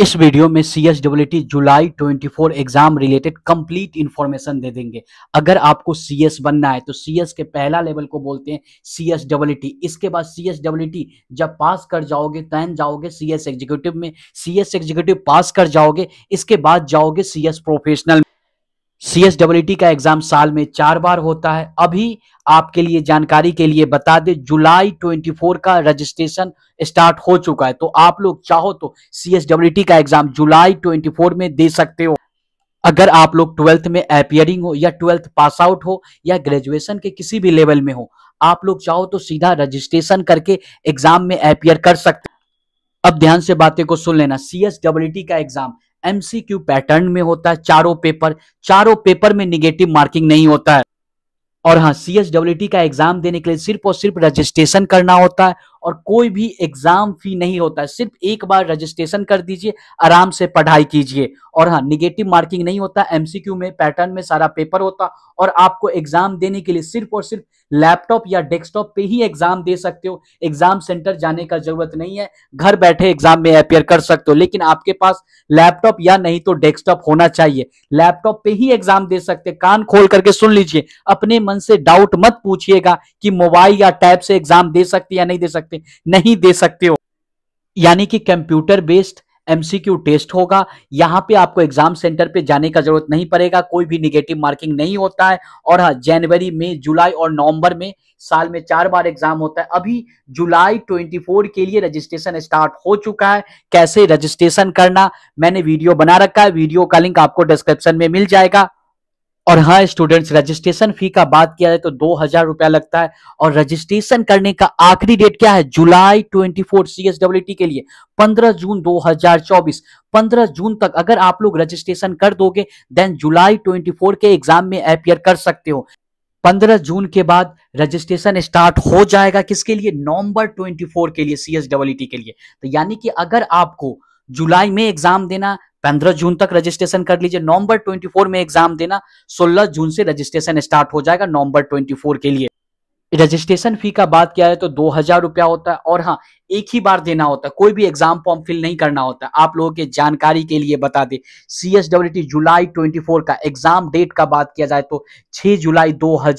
इस वीडियो में C S W T जुलाई twenty four exam related complete information दे देंगे अगर आपको सी एस बनना है तो सी एस के पहला लेवल को बोलते हैं सी एस डब्ल्यू टी इसके बाद सी एस डब्ल्यू टी जब पास कर जाओगे तैन जाओगे सी एस एग्जीक्यूटिव में सी एस एग्जीक्यूटिव पास कर जाओगे इसके बाद जाओगे सी एस प्रोफेशनल में सी का एग्जाम साल में चार बार होता है अभी आपके लिए जानकारी के लिए बता दे जुलाई 24 का रजिस्ट्रेशन स्टार्ट हो चुका है तो आप लोग चाहो तो सी एस डब्ल्यू का एग्जाम जुलाई 24 में दे सकते हो अगर आप लोग ट्वेल्थ में अपियरिंग हो या ट्वेल्थ पास आउट हो या ग्रेजुएशन के किसी भी लेवल में हो आप लोग चाहो तो सीधा रजिस्ट्रेशन करके एग्जाम में अपियर कर सकते अब ध्यान से बातें को सुन लेना सी का एग्जाम एमसीक्यू पैटर्न में होता है चारों पेपर चारों पेपर में निगेटिव मार्किंग नहीं होता है और हाँ सी डब्ल्यू टी का एग्जाम देने के लिए सिर्फ और सिर्फ रजिस्ट्रेशन करना होता है और कोई भी एग्जाम फी नहीं होता है सिर्फ एक बार रजिस्ट्रेशन कर दीजिए आराम से पढ़ाई कीजिए और हाँ निगेटिव मार्किंग नहीं होता एमसीक्यू में पैटर्न में सारा पेपर होता और आपको एग्जाम देने के लिए सिर्फ और सिर्फ लैपटॉप या डेस्कटॉप पे ही एग्जाम दे सकते हो एग्जाम सेंटर जाने का जरूरत नहीं है घर बैठे एग्जाम में अपेयर कर सकते हो लेकिन आपके पास लैपटॉप या नहीं तो डेस्कटॉप होना चाहिए लैपटॉप पे ही एग्जाम दे सकते कान खोल करके सुन लीजिए अपने मन से डाउट मत पूछिएगा कि मोबाइल या टैब से एग्जाम दे सकते या नहीं दे सकते सकते नहीं दे सकते हो यानी कि कंप्यूटर बेस्ड एमसीक्यू टेस्ट होगा यहाँ पे आपको एग्जाम सेंटर पे जाने का जरूरत नहीं पड़ेगा कोई भी निगेटिव मार्किंग नहीं होता है और हाँ जनवरी में जुलाई और नवंबर में साल में चार बार एग्जाम होता है अभी जुलाई 24 के लिए रजिस्ट्रेशन स्टार्ट हो चुका है कैसे रजिस्ट्रेशन करना मैंने वीडियो बना रखा है वीडियो का लिंक आपको डिस्क्रिप्शन में मिल जाएगा और हाँ स्टूडेंट्स रजिस्ट्रेशन फी का बात किया जाए तो दो हजार रुपया लगता है और रजिस्ट्रेशन करने का आखिरी डेट क्या है जुलाई twenty four C S W T के लिए पंद्रह जून दो हजार चौबीस पंद्रह जून तक अगर आप लोग रजिस्ट्रेशन कर दोगे देन जुलाई ट्वेंटी फोर के एग्जाम में अपियर कर सकते हो पंद्रह जून के बाद रजिस्ट्रेशन स्टार्ट हो जाएगा किसके लिए नवंबर ट्वेंटी फोर के लिए सी एस डब्ल्यू टी के लिए तो यानी कि अगर आपको जुलाई में एग्जाम देना पंद्रह जून तक रजिस्ट्रेशन कर लीजिए नवंबर ट्वेंटी फोर में एग्जाम देना सोलह जून से रजिस्ट्रेशन स्टार्ट हो जाएगा नवंबर ट्वेंटी फोर के लिए रजिस्ट्रेशन फी का बात किया है तो दो हजार रुपया होता है और हाँ एक ही बार देना होता है कोई भी एग्जाम फॉर्म फिल नहीं करना होता आप लोगों के जानकारी के लिए बता दें सी एस डब्ल्यू टी जुलाई ट्वेंटी फोर का एग्जाम डेट का बात किया जाए तो छह जुलाई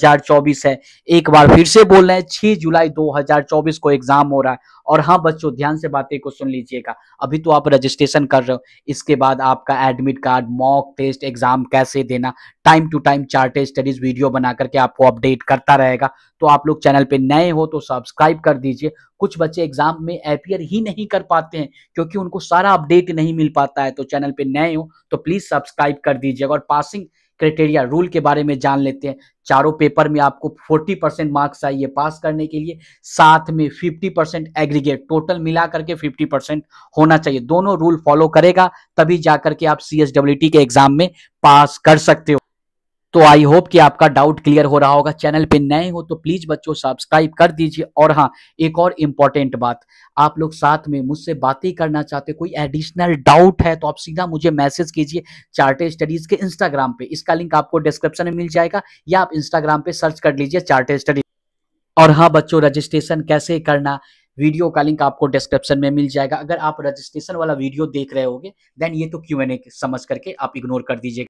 चौबीस है एक बार फिर से बोल रहे हैं छह जुलाई चौबीस को एग्जाम हो रहा है और हाँ बच्चों ध्यान से बातें को सुन लीजिएगा अभी तो आप रजिस्ट्रेशन कर रहे हो इसके बाद आपका admit card mock test exam कैसे देना टाइम टू टाइम चार्टेड स्टडीज वीडियो बना करके आपको अपडेट करता रहेगा तो आप लोग चैनल पे नए हो तो सब्सक्राइब कर दीजिए कुछ बच्चे एग्जाम में अपियर ही नहीं कर पाते हैं क्योंकि उनको सारा अपडेट नहीं मिल पाता है तो चैनल पे नए हो तो प्लीज सब्सक्राइब कर दीजिएगा और पासिंग क्राइटेरिया रूल के बारे में जान लेते हैं चारों पेपर में आपको 40 परसेंट मार्क्स चाहिए पास करने के लिए साथ में 50 परसेंट एग्रीगेट टोटल मिला करके 50 परसेंट होना चाहिए दोनों रूल फॉलो करेगा तभी जा करके आप सी के एग्जाम में पास कर सकते हो तो आई होप कि आपका डाउट क्लियर हो रहा होगा चैनल पे नए हो तो प्लीज बच्चों सब्सक्राइब कर दीजिए और हाँ एक और इम्पॉर्टेंट बात आप लोग साथ में मुझसे बातें करना चाहते कोई एडिशनल डाउट है तो आप सीधा मुझे मैसेज कीजिए चार्टे स्टडीज के इंस्टाग्राम पे इसका लिंक आपको डिस्क्रिप्शन में मिल जाएगा या आप इंस्टाग्राम पे सर्च कर लीजिए चार्टे स्टडीज और हाँ बच्चों रजिस्ट्रेशन कैसे करना वीडियो का लिंक आपको डिस्क्रिप्शन में मिल जाएगा अगर आप रजिस्ट्रेशन वाला वीडियो देख रहे होगे देन ये तो क्यों एन समझ करके आप इग्नोर कर दीजिएगा